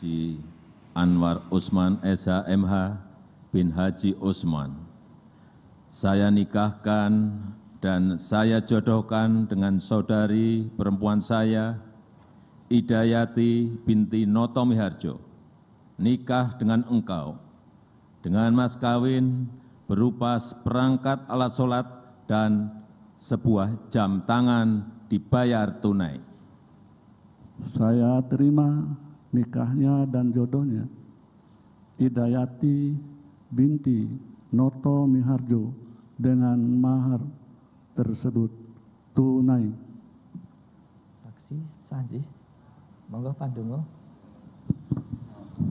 Haji Anwar Usman SHMH bin Haji Usman. Saya nikahkan dan saya jodohkan dengan saudari perempuan saya, Idayati binti Noto Miharjo. Nikah dengan engkau, dengan mas kawin berupa seperangkat alat sholat dan sebuah jam tangan dibayar tunai. Saya terima nikahnya dan jodohnya. Idayati binti Noto Miharjo dengan mahar tersebut tunai. Saksi Sanji, monggo pandungo.